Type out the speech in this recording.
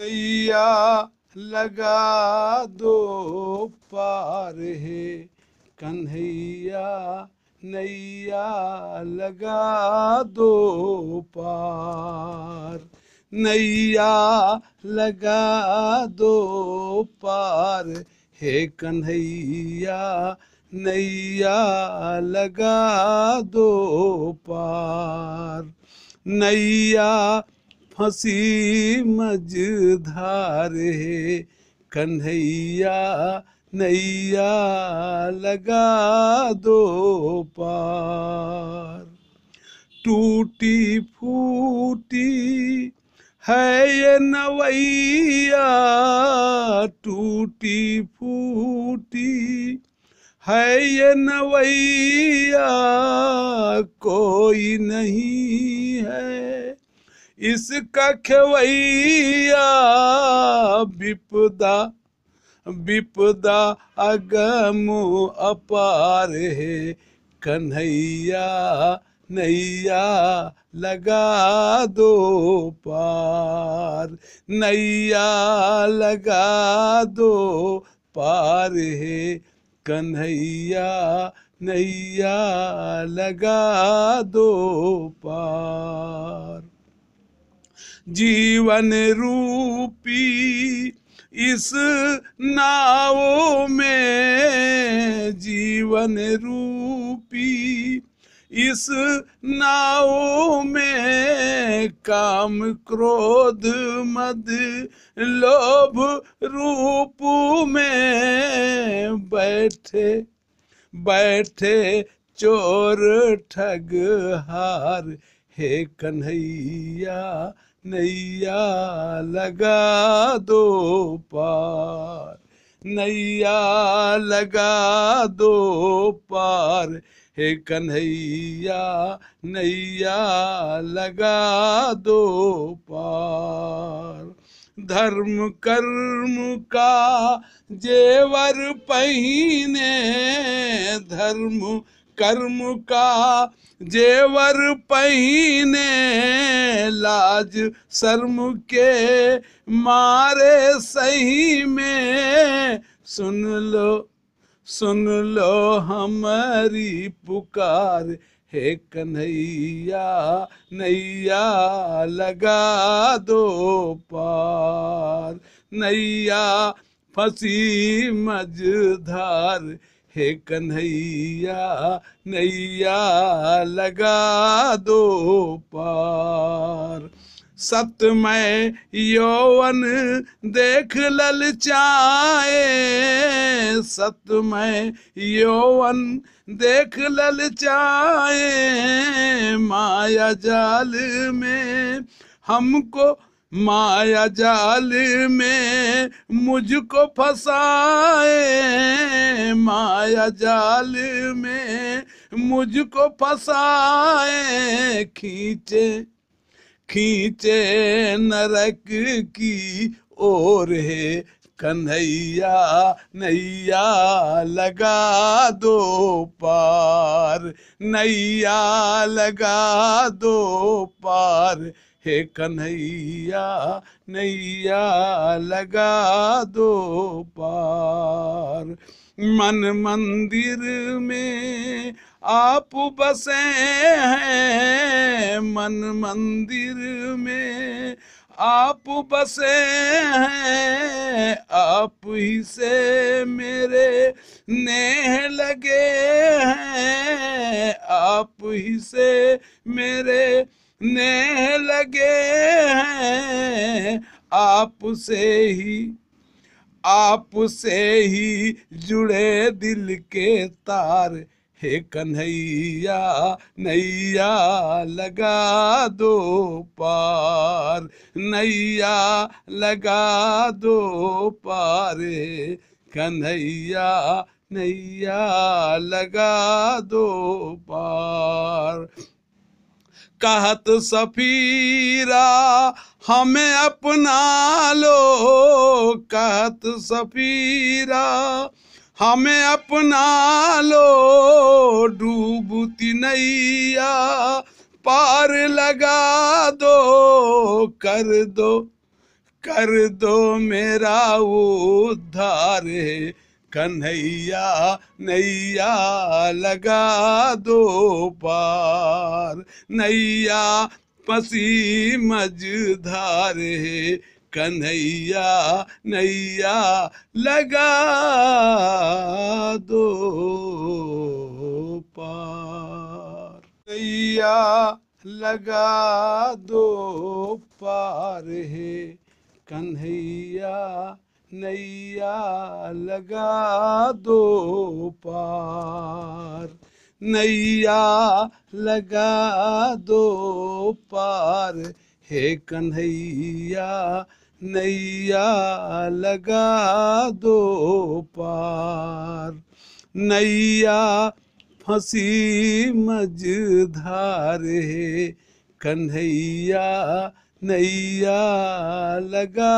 नैया लगा दो पार हे कन्हैया नैया लगा दो पार नैया लगा दो पार हे कन्हैया नैया लगा दो पार नैया फंसी मझधार है कन्हैया नैया लगा दो पार टूटी फूटी है ये नवैया टूटी फूटी है ये नवैया कोई नहीं है इसका खवैया विपदा विपदा अगम अपार है कन्हैया नैया लगा दो पार नैया लगा दो पार है कन्हैया नैया लगा दो पार जीवन रूपी इस नाव में जीवन रूपी इस नाव में काम क्रोध मद लोभ रूप में बैठे बैठे चोर ठग हार हे कन्हैया नैया लगा दो पार नैया लगा दो पार हे कन्हैया नैया लगा दो पार धर्म कर्म का जेवर पहने धर्म कर्म का जेवर पहने लाज शर्म के मारे सही में सुन लो सुन लो हमारी पुकार हे कन्हैया नैया लगा दो पार नैया फसी मझधार हे कन्हैया नैया लगा दो पार में यौवन देख ललचाए में यौवन देख ललचाए माया जाल में हमको माया जाल में मुझको फंसाए माया जाल में मुझको फंसाए खींचे खींचे नरक की ओर है कन्हैया नैया लगा दो पार नैया लगा दो पार हे कन्हैया नैया लगा दो पार मन मंदिर में आप बसे हैं मन मंदिर में आप बसे हैं आप ही से मेरे नेह लगे हैं आप ही से मेरे ने लगे हैं आपसे ही आपसे ही जुड़े दिल के तार हे कन्हैया नैया लगा दो पार नैया लगा दो पार कन्हैया नैया लगा दो पार कहत सफीरा हमें अपना लो कहत सफीरा हमें अपना लो डूबती नैया पार लगा दो कर दो कर दो मेरा उद्धार है कन्हैया नैया लगा दो पार नैया पसी मझधार है कन्हैया नैया लगा दो पार नैया लगा दो पार है कन्हैया नैया लगा दो पार नैया लगा दो पार हे कन्हैया नैया लगा दो पार नैया फंसी मझधार हे कन्हैया नैया लगा